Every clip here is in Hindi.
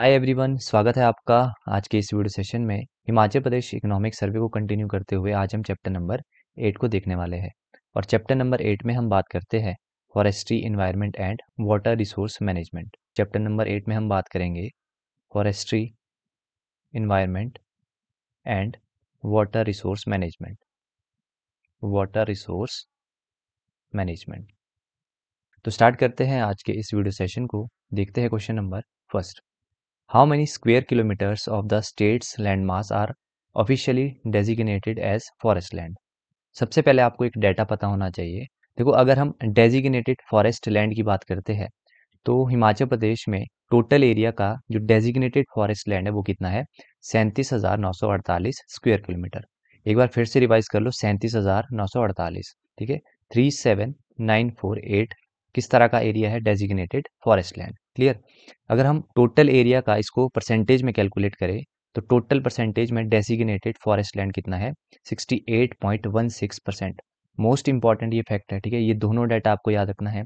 हाय एवरीवन स्वागत है आपका आज के इस वीडियो सेशन में हिमाचल प्रदेश इकोनॉमिक सर्वे को कंटिन्यू करते हुए आज हम चैप्टर नंबर एट को देखने वाले हैं और चैप्टर नंबर एट में हम बात करते हैं forestry environment and water resource management chapter number eight में हम बात करेंगे forestry environment and water resource management water resource management तो स्टार्ट करते हैं आज के इस वीडियो सेशन को देखते हैं question number first How many square kilometers of the state's landmass are officially designated as forest land सबसे पहले आपको एक डाटा पता होना चाहिए देखो अगर हम डेजिग्नेटेड फॉरेस्ट लैंड की बात करते हैं तो हिमाचल प्रदेश में टोटल एरिया का जो डेजिग्नेटेड फॉरेस्ट लैंड है वो कितना है सैंतीस हज़ार नौ सौ अड़तालीस स्क्वेयर किलोमीटर एक बार फिर से रिवाइज कर लो सैंतीस हज़ार नौ सौ अड़तालीस ठीक है three seven nine four eight किस तरह का एरिया है डेजिग्नेटेड फॉरेस्ट लैंड क्लियर अगर हम टोटल एरिया का इसको परसेंटेज में कैलकुलेट करें तो टोटल परसेंटेज में डेसिग्नेटेड फॉरेस्ट लैंड कितना है 68.16 परसेंट मोस्ट इंपॉर्टेंट ये फैक्ट है ठीक है ये दोनों डाटा आपको याद रखना है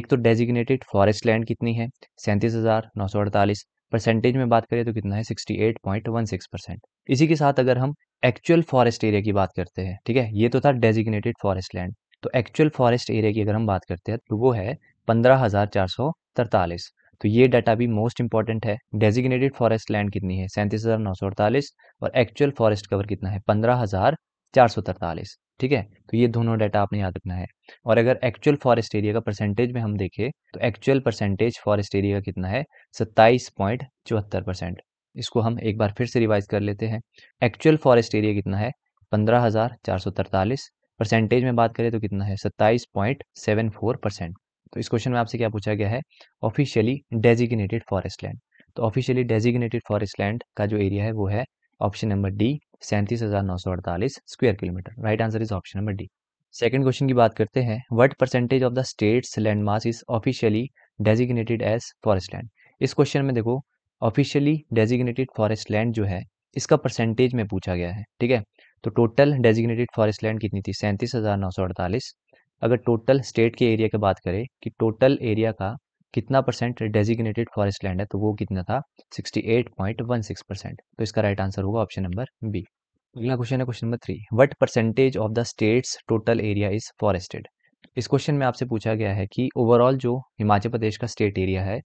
एक तो डेजिग्नेटेड फॉरेस्ट लैंड कितनी है सैंतीस हज़ार नौ सौ अड़तालीस परसेंटेज में बात करें तो कितना है 68.16 परसेंट इसी के साथ अगर हम एक्चुअल फॉरेस्ट एरिया की बात करते हैं ठीक है ये तो था डेजिग्नेटेड फॉरेस्ट लैंड तो एक्चुअल फॉरेस्ट एरिया की अगर हम बात करते हैं तो वो है पंद्रह हज़ार चार सौ तरतालीस तो ये डाटा भी मोस्ट इंपॉर्टेंट है डेजिग्नेटेड फॉरेस्ट लैंड कितनी है सैंतीस हज़ार नौ सौ अड़तालीस और एक्चुअल फॉरेस्ट कवर कितना है पंद्रह हज़ार चार सौ तरतालीस ठीक है तो ये दोनों डाटा आपने याद रखना है और अगर एक्चुअल फॉरेस्ट एरिया का परसेंटेज में हम देखें तो एक्चुअल परसेंटेज फॉरेस्ट एरिया का कितना है सत्ताईस पॉइंट चौहत्तर परसेंट इसको हम एक बार फिर से रिवाइज कर लेते हैं एक्चुअल फॉरेस्ट एरिया कितना है पंद्रह हज़ार चार सौ तरतालीस परसेंटेज में बात करें तो कितना है सत्ताईस पॉइंट सेवन फोर परसेंट तो इस क्वेश्चन में आपसे क्या पूछा गया है ऑफिशियली डेजिग्नेटेड फॉरेस्ट लैंड तो ऑफिशियली डेजिग्नेटेड फॉरेस्ट लैंड का जो एरिया है वो है ऑप्शन नंबर डी सैंतीस हज़ार नौ सौ अड़तालीस square kilometre right answer is option number D second question की बात करते हैं what percentage of the state's land mass is officially designated as forest land इस क्वेश्चन में देखो ऑफिशियली डेजिग्नेटेड फॉरेस्ट लैंड जो है इसका परसेंटेज में पूछा गया है ठीक है तो टोटल डेजिग्नेटेड फॉरेस्ट लैंड कितनी थी सैंतीस हज़ार नौ सौ अड़तालीस अगर टोटल स्टेट के एरिया की बात करें कि टोटल एरिया का कितना परसेंट डेजिग्नेटेड फॉरेस्ट लैंड है तो वो कितना था 68.16 परसेंट तो इसका राइट आंसर होगा ऑप्शन नंबर बी अगला क्वेश्चन है question number three what percentage of the state's total area is forested इस क्वेश्चन में आपसे पूछा गया है कि ओवरऑल जो हिमाचल प्रदेश का स्टेट एरिया है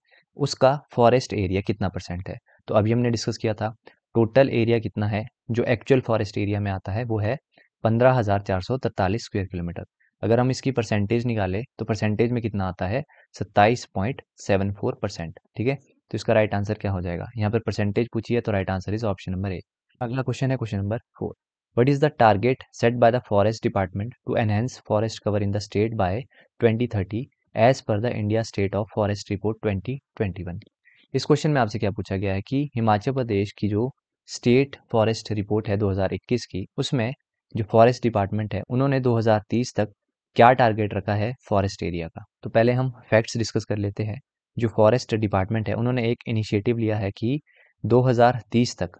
उसका फॉरेस्ट एरिया कितना परसेंट है तो अभी हमने डिस्कस किया था टोटल एरिया कितना है जो एक्चुअल फॉरेस्ट एरिया में आता है वो है पंद्रह हज़ार चार सौ स्क्वायर किलोमीटर अगर हम इसकी परसेंटेज निकाले तो परसेंटेज में कितना आता है सत्ताईस पॉइंट सेवन फोर परसेंट ठीक है तो इसका राइट आंसर क्या हो जाएगा यहाँ पर परसेंटेज पूछी तो है तो right answer is option number A अगला क्वेश्चन है question number four what is the target set by the forest department to enhance forest cover in the state by twenty thirty as per the India state of forest report twenty twenty one इस क्वेश्चन में आपसे क्या पूछा गया है कि हिमाचल प्रदेश की जो स्टेट फॉरेस्ट रिपोर्ट है दो हजार इक्कीस की उसमें जो फॉरेस्ट डिपार्टमेंट है उन्होंने दो हजार तीस तक क्या टारगेट रखा है फॉरेस्ट एरिया का तो पहले हम फैक्ट्स डिस्कस कर लेते हैं जो फॉरेस्ट डिपार्टमेंट है उन्होंने एक इनिशिएटिव लिया है कि 2030 तक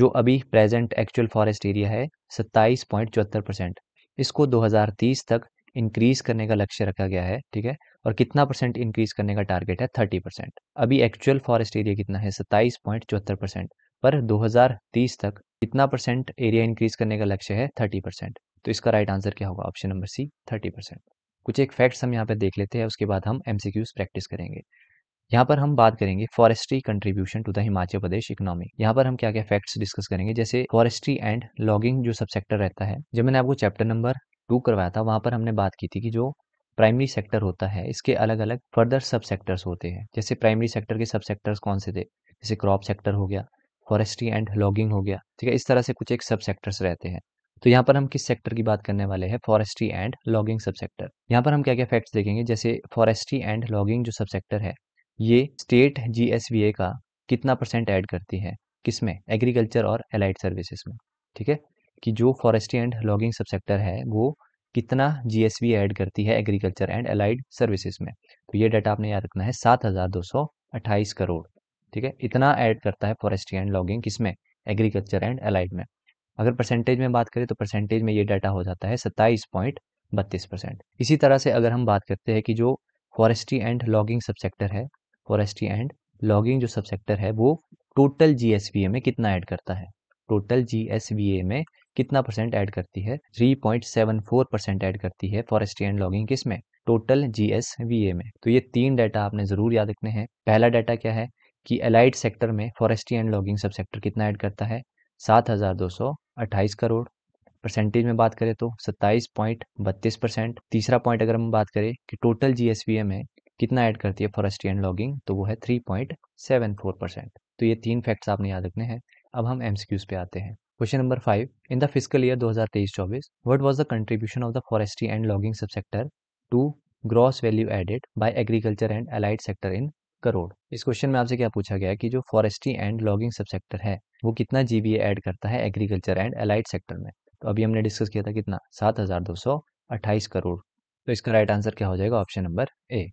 जो अभी प्रेजेंट एक्चुअल फॉरेस्ट एरिया है सत्ताईस पॉइंट चौहत्तर परसेंट इसको 2030 तक इंक्रीज करने का लक्ष्य रखा गया है ठीक है और कितना परसेंट इंक्रीज करने का टारगेट है 30 परसेंट अभी एक्चुअल फॉरेस्ट एरिया कितना है सत्ताईस पॉइंट चौहत्तर परसेंट पर 2030 तक कितना परसेंट एरिया इंक्रीज करने का लक्ष्य है 30 परसेंट तो इसका राइट आंसर क्या होगा option number C thirty percent कुछ एक फैक्ट्स हम यहाँ पे देख लेते हैं उसके बाद हम एम प्रैक्टिस करेंगे यहाँ पर हम बात करेंगे forestry contribution to the Himachal Pradesh economy यहाँ पर हम क्या क्या फैक्ट्स डिस्कस करेंगे जैसे फॉरेस्ट्री एंड लॉगिंग जो सब सेक्टर रहता है जब मैंने आपको चैप्टर नंबर टू करवाया था वहाँ पर हमने बात की थी कि जो प्राइमरी सेक्टर होता है इसके अलग अलग फर्दर सब सेक्टर्स होते हैं जैसे प्राइमरी सेक्टर के सब सेक्टर्स कौन से थे जैसे क्रॉप सेक्टर हो गया फॉरेस्ट्री एंड लॉगिंग हो गया ठीक है इस तरह से कुछ एक सब सेक्टर्स रहते हैं तो यहाँ पर हम किस सेक्टर की बात करने वाले हैं forestry and logging sub sector यहाँ पर हम क्या क्या फैक्ट्स देखेंगे जैसे फॉरेस्ट्री एंड लॉगिंग जो सब सेक्टर है ये स्टेट जी का कितना परसेंट ऐड करती है किसमें एग्रीकल्चर और एलाइड सर्विसेज में ठीक है कि जो forestry and logging sub sector है वो कितना जी ऐड करती है एग्रीकल्चर एंड एलाइड सर्विसेज में तो ये डाटा आपने याद रखना है सात हज़ार दो सौ अट्ठाईस करोड़ ठीक है इतना ऐड करता है फॉरेस्ट्री एंड लॉगिंग किसमें एग्रीकल्चर एंड एलाइड में अगर परसेंटेज में बात करें तो परसेंटेज में ये डाटा हो जाता है सत्ताईस पॉइंट बत्तीस परसेंट इसी तरह से अगर हम बात करते हैं कि जो forestry and logging sub sector है फॉरेस्ट्री एंड लॉगिंग जो सब सेक्टर है वो टोटल जी में कितना ऐड करता है टोटल जी में कितना परसेंट ऐड करती है 3.74 परसेंट ऐड करती है फॉरेस्ट्री एंड लॉगिंग किस में टोटल जी में तो ये तीन डाटा आपने ज़रूर याद रखने हैं पहला डाटा क्या है कि अलाइड सेक्टर में forestry and logging sub sector कितना ऐड करता है सात हज़ार दो सौ अट्ठाईस करोड़ परसेंटेज में बात करें तो सत्ताईस पॉइंट बत्तीस परसेंट तीसरा पॉइंट अगर हम बात करें कि total G S V M है कितना ऐड करती है फॉरेस्ट्री एंड लॉगिंग तो वो है three point seven four percent तो ये तीन फैक्ट्स आपने याद रखने हैं अब हम एम सी क्यूज़ पे आते हैं question number five in the physical year दो हज़ार तेईस चौबीस what was the contribution of the forestry and logging sub sector to gross value added by agriculture and allied sector in crore इस क्वेश्चन में आपसे क्या पूछा गया है कि जो forestry and logging sub sector है वो कितना जी बी एड करता है एग्रीकल्चर एंड एलाइड सेक्टर में तो अभी हमने डिस्कस किया था कितना सात हज़ार दो सौ अट्ठाईस करोड़ तो इसका राइट आंसर क्या हो जाएगा ऑप्शन नंबर ए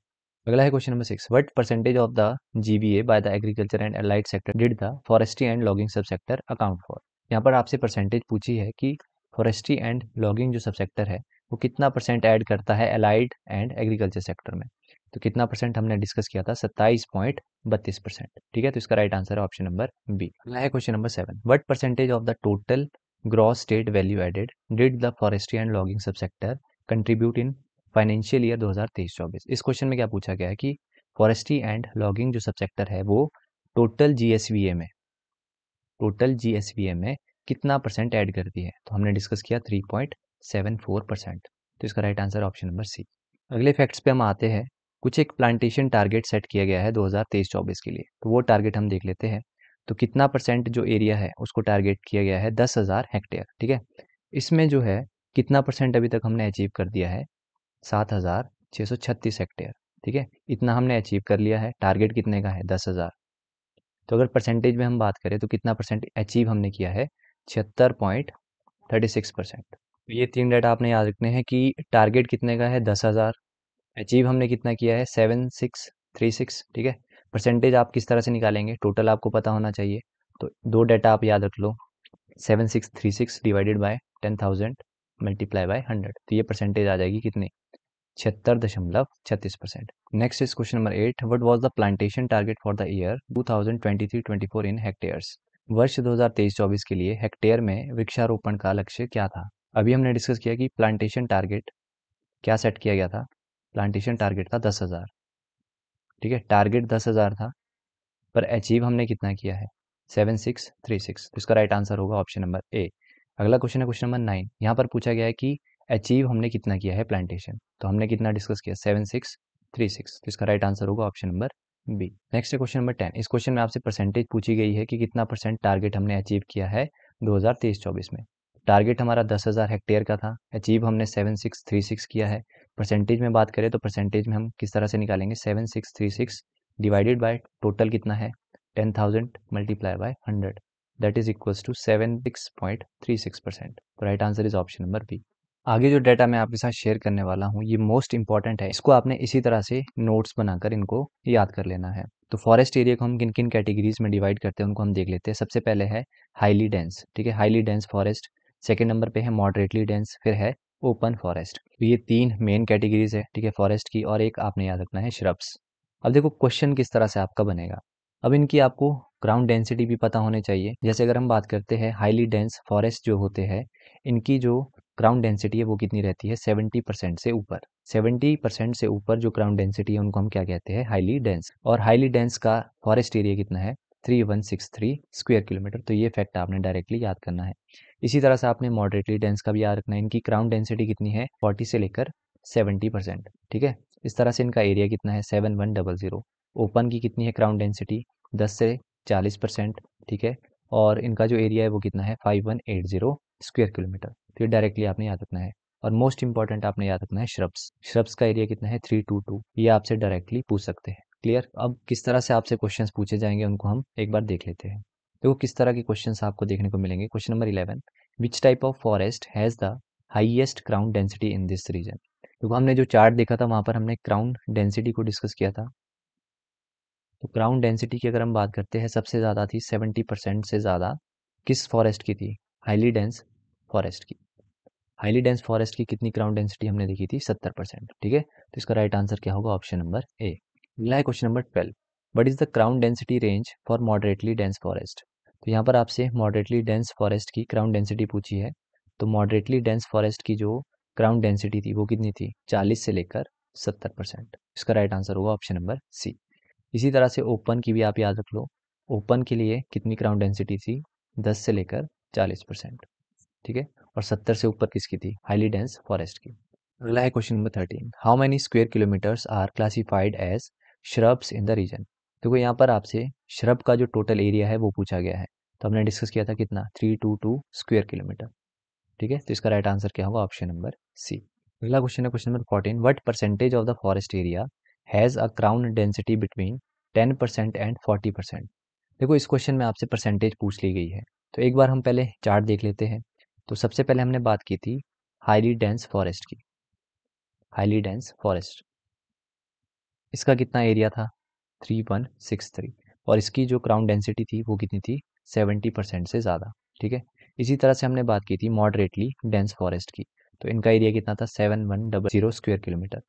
अगला है question number six what percentage of the G V A by the agriculture and allied sector did the forestry and logging sub sector account for यहाँ पर आपसे परसेंटेज पूछी है कि फॉरेस्ट्री एंड लॉगिंग जो सब सेक्टर है वो कितना परसेंट ऐड करता है एलाइड एंड एग्रीकल्चर सेक्टर में तो कितना परसेंट हमने डिस्कस किया था सत्ताईस पॉइंट बत्तीस परसेंट ठीक है तो इसका राइट आंसर है ऑप्शन नंबर बी अगला है question number seven what percentage of the total gross state value added did the forestry and logging sub sector contribute in financial year 2023-24 इस क्वेश्चन में क्या पूछा गया है कि फॉरेस्ट्री एंड लॉगिंग जो सब सेक्टर है वो टोटल जी में टोटल जी में कितना परसेंट ऐड करती है तो हमने डिस्कस किया 3.74 परसेंट तो इसका right answer option number C अगले फैक्ट्स पे हम आते हैं कुछ एक प्लांटेशन टारगेट सेट किया गया है 2023-24 के लिए तो वो टारगेट हम देख लेते हैं तो कितना परसेंट जो एरिया है उसको टारगेट किया गया है दस हज़ार हेक्टेयर ठीक है इसमें जो है कितना परसेंट अभी तक हमने अचीव कर दिया है सात हज़ार छः सौ छत्तीस हेक्टेयर ठीक है इतना हमने अचीव कर लिया है टारगेट कितने का है दस हज़ार तो अगर परसेंटेज में हम बात करें तो कितना परसेंट अचीव हमने किया है छिहत्तर पॉइंट थर्टी सिक्स परसेंट तो ये तीन डेटा आपने याद रखने हैं कि टारगेट कितने का है दस हज़ार अचीव हमने कितना किया है सेवन सिक्स थ्री सिक्स ठीक है परसेंटेज आप किस तरह से निकालेंगे टोटल आपको पता होना चाहिए तो दो डाटा आप याद रख लो seven six three six divided by ten thousand multiply by hundred तो ये परसेंटेज आ जाएगी कितनी छिहत्तर दशमलव छत्तीस percent next is question number eight what was the plantation target for the year two thousand twenty three twenty four in hectares वर्ष दो हजार तेईस चौबीस के लिए हेक्टेयर में वृक्षारोपण का लक्ष्य क्या था अभी हमने डिस्कस किया कि प्लांटेशन टारगेट क्या सेट किया गया था प्लांटेशन टारगेट था दस हज़ार ठीक है टारगेट दस हज़ार था पर अचीव हमने कितना किया है सेवन सिक्स थ्री सिक्स तो इसका राइट आंसर होगा ऑप्शन नंबर ए अगला क्वेश्चन है क्वेश्चन नंबर नाइन यहाँ पर पूछा गया है कि अचीव हमने कितना किया है प्लांटेशन तो हमने कितना डिस्कस किया सेवन सिक्स थ्री सिक्स तो इसका राइट आंसर होगा ऑप्शन नंबर बी नेक्स्ट है क्वेश्चन नंबर टेन इस क्वेश्चन में आपसे परसेंटेज पूछी गई है कि कितना परसेंट टारगेट हमने अचीव किया है दो हज़ार में टारगेट हमारा दस हजार हेक्टेयर का था अचीव हमने सेवन सिक्स थ्री सिक्स किया है परसेंटेज में बात करें तो परसेंटेज में हम किस तरह से निकालेंगे seven six three six divided by total कितना है ten thousand multiply by hundred that is equals to seven six point three six percent तो right answer is option number B आगे जो डाटा मैं आपके साथ शेयर करने वाला हूँ ये मोस्ट इंपॉर्टेंट है इसको आपने इसी तरह से नोट्स बनाकर इनको याद कर लेना है तो फॉरेस्ट एरिया को हम किन किन कैटेगरीज में डिवाइड करते हैं उनको हम देख लेते हैं सबसे पहले है हाईली डेंस ठीक है highly dense forest second number पे है मॉडरेटली डेंस फिर है ओपन फॉरेस्ट तो ये तीन मेन कैटेगरीज है ठीक है फॉरेस्ट की और एक आपने याद रखना है श्रब्स अब देखो क्वेश्चन किस तरह से आपका बनेगा अब इनकी आपको ग्राउंड डेंसिटी भी पता होने चाहिए जैसे अगर हम बात करते हैं हाईली डेंस फॉरेस्ट जो होते हैं इनकी जो ग्राउंड डेंसिटी है वो कितनी रहती है 70 परसेंट से ऊपर 70 परसेंट से ऊपर जो ग्राउंड डेंसिटी है उनको हम क्या कहते हैं हाईली डेंस और हाईली डेंस का फॉरेस्ट एरिया कितना है 3163 स्क्वायर किलोमीटर तो ये फैक्ट आपने डायरेक्टली याद करना है इसी तरह से आपने मॉडरेटली डेंस का भी याद रखना है इनकी क्राउन डेंसिटी कितनी है फोर्टी से लेकर सेवेंटी परसेंट ठीक है इस तरह से इनका एरिया कितना है seven one double zero open की कितनी है क्राउन डेंसिटी दस से चालीस परसेंट ठीक है और इनका जो एरिया है वो कितना है five one eight zero square kilometre तो ये डायरेक्टली आपने याद रखना है और मोस्ट इंपॉर्टेंट आपने याद रखना है श्रब्स श्रब्स का एरिया कितना है थ्री टू टू ये आपसे डायरेक्टली पूछ सकते हैं क्लियर अब किस तरह से आपसे क्वेश्चन पूछे जाएंगे उनको हम एक बार देख लेते हैं देखो किस तरह के क्वेश्चन आपको देखने को मिलेंगे question number eleven which type of forest has the highest crown density in this region देखो हमने जो चार्ट देखा था वहां पर हमने क्राउन डेंसिटी को डिस्कस किया था तो क्राउन डेंसिटी की अगर हम बात करते हैं सबसे ज़्यादा थी सेवेंटी परसेंट से ज़्यादा किस फॉरेस्ट की थी हाईली डेंस फॉरेस्ट की हाईली डेंस फॉरेस्ट की कितनी क्राउन डेंसिटी हमने देखी थी सत्तर परसेंट ठीक है तो इसका राइट आंसर क्या होगा ऑप्शन नंबर ए अगला है question number twelve what is the crown density range for moderately dense forest तो यहाँ पर आपसे मॉडरेटली डेंस फॉरेस्ट की क्राउन डेंसिटी पूछी है तो मॉडरेटली डेंस फॉरेस्ट की जो क्राउन डेंसिटी थी वो कितनी थी 40 से लेकर 70 परसेंट इसका राइट आंसर होगा ऑप्शन नंबर सी इसी तरह से ओपन की भी आप याद रख लो ओपन के लिए कितनी क्राउन डेंसिटी थी 10 से लेकर 40 परसेंट ठीक है और 70 से ऊपर किसकी थी हाईली डेंस फॉरेस्ट की अगला है question number thirteen how many square kilometres are classified as shrubs in the region देखो यहाँ पर आपसे श्रब का जो टोटल एरिया है वो पूछा गया है तो हमने डिस्कस किया था कितना three two two square kilometre ठीक है तो इसका राइट आंसर क्या होगा ऑप्शन नंबर सी अगला क्वेश्चन है question number fourteen what percentage of the forest area has a crown density between ten percent and forty percent देखो इस क्वेश्चन में आपसे परसेंटेज पूछ ली गई है तो एक बार हम पहले चार्ट देख लेते हैं तो सबसे पहले हमने बात की थी हाईली डेंस फॉरेस्ट की हाईली डेंस फॉरेस्ट इसका कितना एरिया था थ्री वन सिक्स थ्री और इसकी जो क्राउन डेंसिटी थी वो कितनी थी सेवेंटी परसेंट से ज़्यादा ठीक है इसी तरह से हमने बात की थी मॉडरेटली डेंस फॉरेस्ट की तो इनका एरिया कितना था seven one double zero square kilometre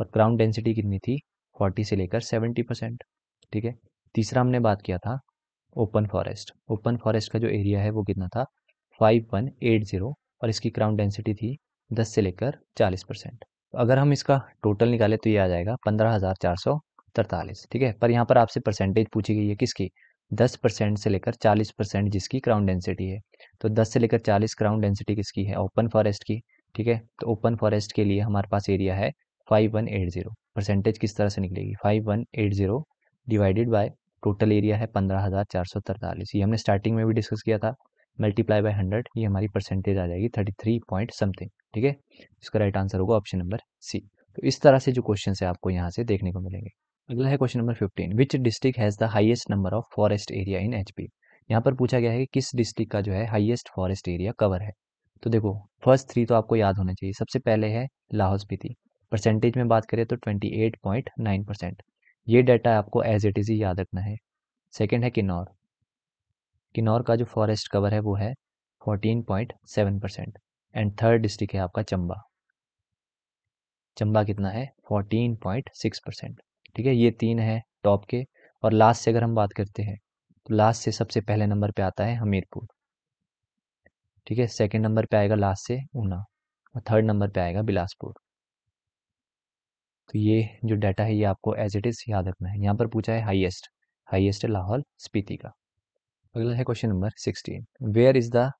और क्राउन डेंसिटी कितनी थी फोर्टी से लेकर सेवेंटी परसेंट ठीक है तीसरा हमने बात किया था ओपन फॉरेस्ट ओपन फॉरेस्ट का जो एरिया है वो कितना था फाइव वन एट ज़ीरो और इसकी क्राउन डेंसिटी थी दस से लेकर चालीस परसेंट अगर हम इसका टोटल निकालें तो ये आ जाएगा पंद्रह हज़ार चार सौ तरतालीस ठीक है पर यहाँ पर आपसे परसेंटेज पूछी गई है किसकी दस परसेंट से लेकर चालीस परसेंट जिसकी क्राउन डेंसिटी है तो दस से लेकर चालीस क्राउन डेंसिटी किसकी है ओपन फॉरेस्ट की ठीक है तो ओपन फॉरेस्ट के लिए हमारे पास एरिया है five one eight zero percentage किस तरह से निकलेगी five one eight zero divided by total area है पंद्रह हज़ार चार सौ तरतालीस ये हमने स्टार्टिंग में भी डिस्कस किया था मल्टीप्लाई बाय हंड्रेड ये हमारी परसेंटेज आ जाएगी थर्टी थ्री पॉइंट समथिंग ठीक है इसका राइट आंसर होगा ऑप्शन नंबर सी तो इस तरह से जो क्वेश्चन है आपको यहाँ से देखने को मिलेंगे अगला है question number fifteen which district has the highest number of forest area in H P यहाँ पर पूछा गया है कि किस डिस्ट्रिक्ट का जो है हाइएस्ट फॉरेस्ट एरिया कवर है तो देखो फर्स्ट थ्री तो आपको याद होना चाहिए सबसे पहले है लाहौल स्पीति परसेंटेज में बात करें तो twenty eight point nine percent ये डाटा आपको एज इट इज़ ही याद रखना है सेकेंड है किन्नौर किन्नौर का जो फॉरेस्ट कवर है वो है fourteen point seven percent and third district है आपका चंबा चंबा कितना है फोर्टीन पॉइंट सिक्स परसेंट ठीक है ये तीन है टॉप के और लास्ट से अगर हम बात करते हैं तो लास्ट से सबसे पहले नंबर पे आता है हमीरपुर ठीक है सेकंड नंबर पे आएगा लास्ट से ऊना और थर्ड नंबर पे आएगा बिलासपुर तो ये जो डाटा है ये आपको एज इट इज़ याद रखना है यहाँ पर पूछा है हाईएस्ट हाईएस्ट है लाहौल स्पीति का अगला है question number sixteen where is the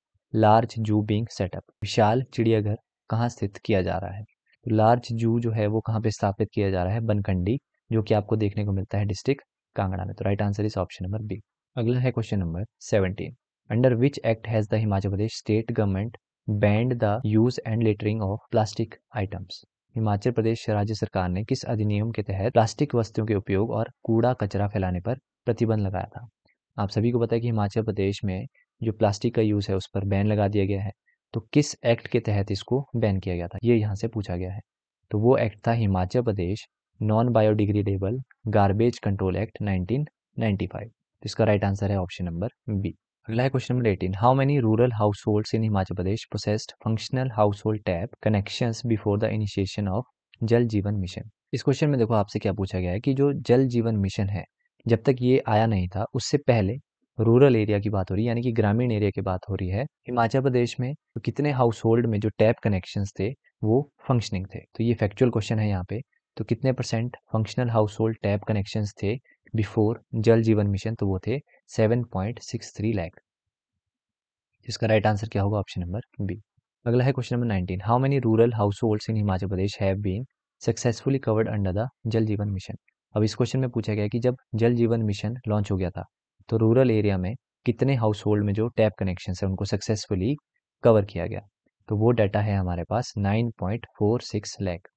large zoo being set up विशाल चिड़ियाघर कहाँ स्थित किया जा रहा है तो लार्ज जू जो है वो कहाँ पे स्थापित किया जा रहा है बनखंडी जो कि आपको देखने को मिलता है डिस्ट्रिक्ट कांगड़ा में तो right answer is option number B अगला है question number seventeen under which act has the Himachal Pradesh state government banned the use and littering of plastic items Himachal Pradesh राज्य सरकार ने किस अधिनियम के तहत प्लास्टिक वस्तुओं के उपयोग और कूड़ा कचरा फैलाने पर प्रतिबंध लगाया था आप सभी को पता है कि हिमाचल प्रदेश में जो प्लास्टिक का यूज़ है उस पर बैन लगा दिया गया है तो किस एक्ट के तहत इसको बैन किया गया था ये यहाँ से पूछा गया है तो वो एक्ट था Himachal Pradesh non biodegradable garbage control act 1995 तो इसका राइट आंसर है ऑप्शन नंबर बी अगला है question number eighteen how many rural household in Himachal Pradesh possessed functional household tap connection before the initiation of Jal Jeevan mission इस क्वेश्चन में देखो आपसे क्या पूछा गया है कि जो जल जीवन मिशन है जब तक ये आया नहीं था उससे पहले रूरल एरिया की बात हो रही है यानी कि ग्रामीण एरिया की बात हो रही है हिमाचल प्रदेश में तो कितने हाउस होल्ड में जो टैप कनेक्शंस थे वो फंक्शनिंग थे तो ये फैक्चुअल क्वेश्चन है यहाँ पे तो कितने percent functional household tap connections थे बिफोर जल जीवन मिशन तो वो थे 7.63 लाख इसका राइट आंसर क्या होगा ऑप्शन नंबर बी अगला है question number 19 how many rural household in Himachal Pradesh have been successfully covered under the Jal Jeevan mission अब इस क्वेश्चन में पूछा गया कि जब जल जीवन मिशन लॉन्च हो गया था तो रूरल एरिया में कितने हाउस होल्ड में जो टैप कनेक्शन है उनको सक्सेसफुली कवर किया गया तो वो डाटा है हमारे पास 9.46 लाख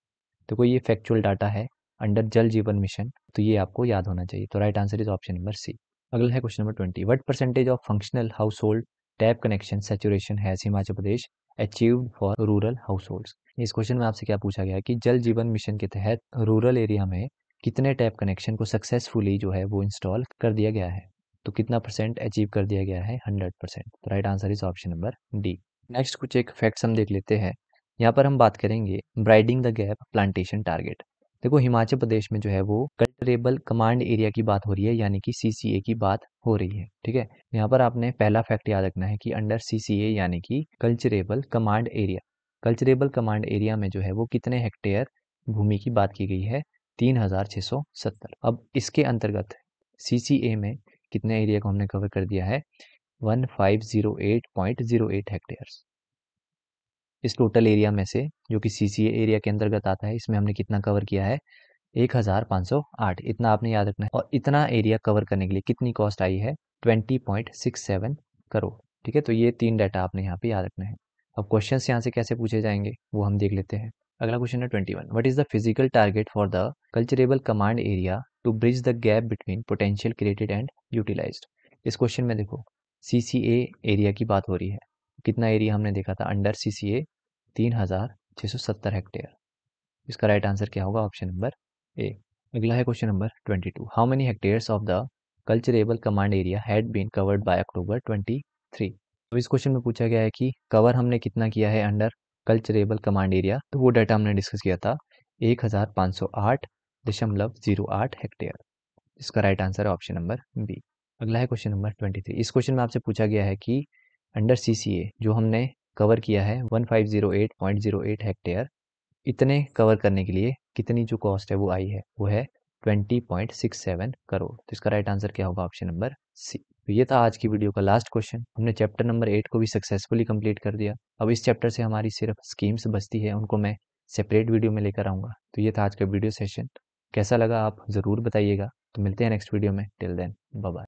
देखो ये फैक्चुअल डाटा है अंडर जल जीवन मिशन तो ये आपको याद होना चाहिए तो right answer is option number C अगला है question number twenty what percentage of functional household tap connection saturation has Himachal Pradesh achieved for rural household इस क्वेश्चन में आपसे क्या पूछा गया कि जल जीवन मिशन के तहत रूरल एरिया में कितने टैप कनेक्शन को सक्सेसफुली जो है वो इंस्टॉल कर दिया गया है तो कितना परसेंट अचीव कर दिया गया है हंड्रेड परसेंट तो right answer is option number D next कुछ एक फैक्ट्स हम देख लेते हैं यहाँ पर हम बात करेंगे bridging the gap plantation target देखो हिमाचल प्रदेश में जो है वो कल्टरेबल कमांड एरिया की बात हो रही है यानी कि सीसीए की बात हो रही है ठीक है यहाँ पर आपने पहला फैक्ट याद रखना है कि अंडर सीसीए यानी कि culturable command area culturable command area में जो है वो कितने हेक्टेयर भूमि की बात की गई है तीन हजार छः सौ सत्तर अब इसके अंतर्गत सीसीए में कितने एरिया को हमने कवर कर दिया है one five zero eight point zero eight hectares इस टोटल एरिया में से जो कि सी एरिया के अंतर्गत आता है इसमें हमने कितना कवर किया है 1508 इतना आपने याद रखना है और इतना एरिया कवर करने के लिए कितनी कॉस्ट आई है 20.67 करोड़ ठीक है तो ये तीन डाटा आपने यहाँ पे याद रखना है अब क्वेश्चन यहाँ से कैसे पूछे जाएंगे वो हम देख लेते हैं अगला क्वेश्चन है 21 what is the physical target for the culturable command area to bridge the gap between potential created and utilise इस क्वेश्चन में देखो सी एरिया की बात हो रही है कितना एरिया हमने देखा था अंडर सी सी ए तीन हज़ार छः सौ सत्तर हेक्टेयर इसका राइट आंसर क्या होगा ऑप्शन नंबर ए अगला है question number twenty two how many hectares of the culturable command area had been covered by October twenty three अब इस क्वेश्चन में पूछा गया है कि कवर हमने कितना किया है अंडर कल्चरेबल कमांड एरिया तो वो डाटा हमने डिस्कस किया था एक हज़ार पाँच सौ आठ दशमलव जीरो आठ हेक्टेयर इसका राइट आंसर है ऑप्शन नंबर बी अगला है क्वेश्चन नंबर ट्वेंटी थ्री इस क्वेश्चन में आपसे पूछा गया है कि अंडर सीसीए जो हमने कवर किया है 1508.08 हेक्टेयर इतने कवर करने के लिए कितनी जो कॉस्ट है वो आई है वो है 20.67 करोड़ तो इसका राइट आंसर क्या होगा ऑप्शन नंबर सी तो ये था आज की वीडियो का लास्ट क्वेश्चन हमने चैप्टर नंबर एट को भी सक्सेसफुली कंप्लीट कर दिया अब इस चैप्टर से हमारी सिर्फ स्कीम्स बचती है उनको मैं सेपरेट वीडियो में लेकर आऊँगा तो ये था आज का वीडियो सेशन कैसा लगा आप ज़रूर बताइएगा तो मिलते हैं नेक्स्ट वीडियो में टिल देन बाय